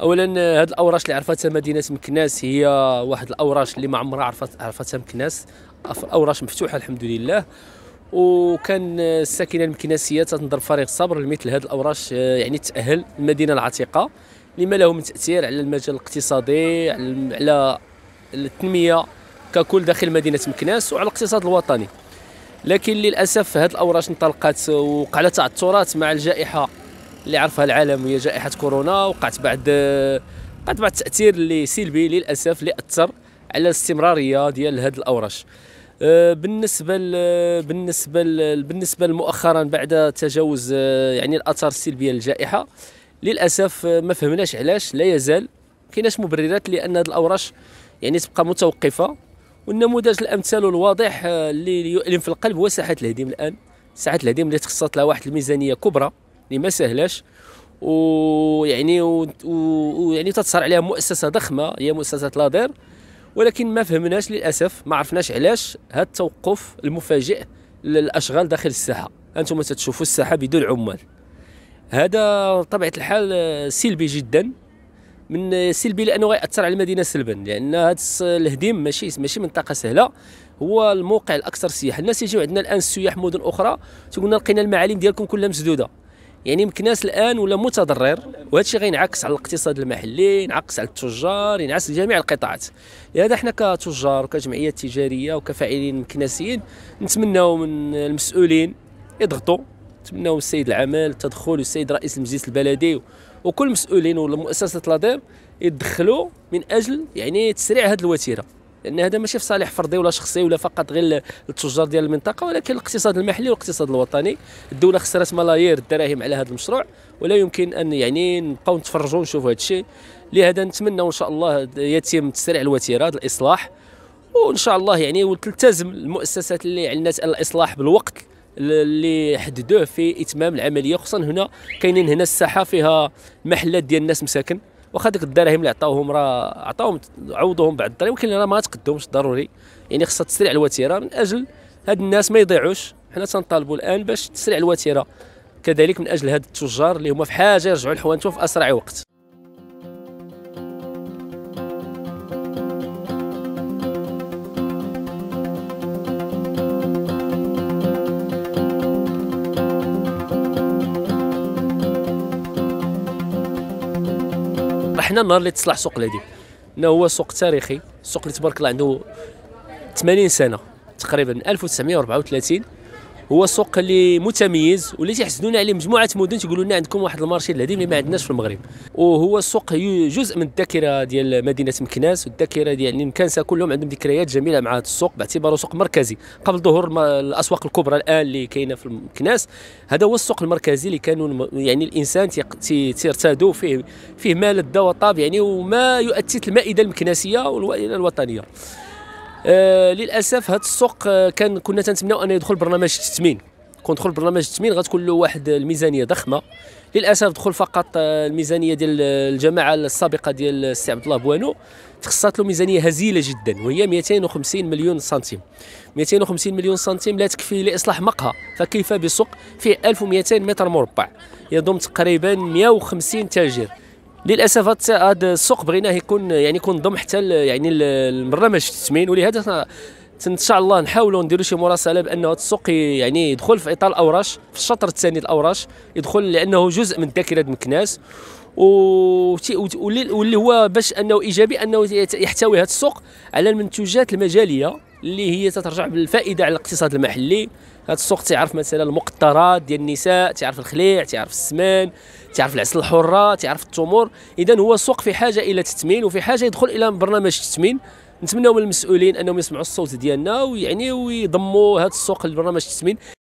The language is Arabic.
اولا هاد الاوراش اللي عرفتها مدينه مكناس هي واحد الاوراش اللي ما عمرها عرفت عرفتها مكناس اوراش مفتوحه الحمد لله وكان الساكنه المكناسيه تنضرب فريق صبر لمثل هاد الاوراش يعني تاهل المدينه العتيقه لما له من تاثير على المجال الاقتصادي على التنميه ككل داخل مدينه مكناس وعلى الاقتصاد الوطني لكن للاسف هاد الاوراش انطلقت وقع تعثرات مع الجائحه اللي عرفها العالم هي جائحه كورونا وقعت بعد وقعت بعد التاثير اللي سلبي للاسف اللي اثر على الاستمراريه ديال هذه الاورش أه، بالنسبه الـ بالنسبه الـ بالنسبه مؤخرا بعد تجاوز أه، يعني الاثار السلبيه للجائحه للاسف أه، ما فهمناش علاش لا يزال كايناش مبررات لان هذه الاورش يعني تبقى متوقفه والنموذج الامثل الواضح اللي يؤلم في القلب هو ساحه الهديم الان ساحه الهديم اللي تخصصت لها واحد الميزانيه كبرى اللي يعني ما سهلاش ويعني ويعني تتصارع عليها مؤسسه ضخمه هي مؤسسه لادير ولكن ما فهمناش للاسف ما عرفناش علاش هذا التوقف المفاجئ للاشغال داخل الساحه انتم تتشوفوا الساحه بدون عمال هذا طبيعه الحال سلبي جدا من سلبي لانه غيأثر على المدينه سلبا لان هذا الهديم ماشي ماشي منطقه سهله هو الموقع الاكثر سياحه الناس يجيو عندنا الان السياح مدن اخرى تقولنا لقينا المعالم ديالكم كلها مسدوده يعني مكناس الان ولا متضرر وهذا الشيء غينعكس على الاقتصاد المحلي ينعكس على التجار ينعكس على جميع القطاعات لهذا حنا كتجار وكجمعيات تجاريه وكفاعلين مكناسيين نتمناو من المسؤولين يضغطوا نتمناو السيد العمل التدخل والسيد رئيس المجلس البلدي وكل المسؤولين والمؤسسات مؤسسه لادير يدخلوا من اجل يعني تسريع هذه الوتيره لان هذا ماشي في صالح فردي ولا شخصي ولا فقط غير التجار ديال المنطقه ولكن الاقتصاد المحلي والاقتصاد الوطني الدوله خسرت ملايير الدراهم على هذا المشروع ولا يمكن ان يعني نبقاو نتفرجوا ونشوفوا هذا الشيء لهذا نتمنى ان شاء الله يتم تسريع الوتيره هذا الاصلاح وان شاء الله يعني وتلتزم المؤسسات اللي يعني اعلنت الاصلاح بالوقت اللي حددوه في اتمام العمليه خصوصا هنا كاينين هنا الساحه فيها محلات ديال الناس مساكن واخا ديك الدراهم اللي عطاوهم راه عطاوهم عوضوهم بعد الدراهم ولكن راه ما تقدمش ضروري يعني خصها تسريع الوتيره من اجل هاد الناس ما يضيعوش حنا تنطالبوا الان باش تسريع الوتيره كذلك من اجل هاد التجار اللي هما في حاجه يرجعوا لحوانتهم في اسرع وقت حنا النهار اللي تصلح سوق الهديم انه هو سوق تاريخي سوق اللي تبارك الله عنده 80 سنه تقريبا 1934 هو سوق اللي متميز واللي تيحسدونا عليه مجموعه مدن تيقولوا لنا عندكم واحد المارشي الهديم اللي ما عندناش في المغرب وهو السوق جزء من الذاكره ديال مدينه مكناس والذاكره ديال مكناس كلهم عندهم ذكريات جميله مع هذا السوق باعتباره سوق مركزي قبل ظهور الاسواق الكبرى الان اللي كاينه في مكناس هذا هو السوق المركزي اللي كانوا يعني الانسان تيرتادوا فيه فيه ما لذه وطاب يعني وما يؤتت المائده المكناسيه والوطنيه آه، للاسف هذا السوق آه، كان كنا تنتمناو انه يدخل برنامج التثمين كون دخل برنامج التثمين غتكون له واحد الميزانيه ضخمه للاسف دخل فقط آه، الميزانيه ديال الجماعه السابقه ديال السي عبد الله بوانو تخصصت له ميزانيه هزيله جدا وهي 250 مليون سنتيم 250 مليون سنتيم لا تكفي لاصلاح مقهى فكيف بسوق فيه 1200 متر مربع يضم تقريبا 150 تاجر للاسف هذا السوق بغيناه يكون يعني يكون ضم حتى يعني البرنامج التثمين ولهذا ان شاء الله نحاولوا نديروا شي مراسله بان هذا السوق يعني يدخل في اطار الاوراش في الشطر الثاني الاوراش يدخل لانه جزء من ذاكره مكناس واللي هو باش انه ايجابي انه يحتوي هذا السوق على المنتوجات المجاليه اللي هي تترجع بالفائده على الاقتصاد المحلي هذا السوق تعرف مثلا المقطرات ديال النساء تعرف الخليع تعرف السمان تعرف العسل الحره تعرف التمور اذا هو سوق في حاجه الى تثمين وفي حاجه يدخل الى برنامج تثمين نتمناو من المسؤولين انهم يسمعوا الصوت ديالنا ويعني ويضموا هذا السوق لبرنامج التثمين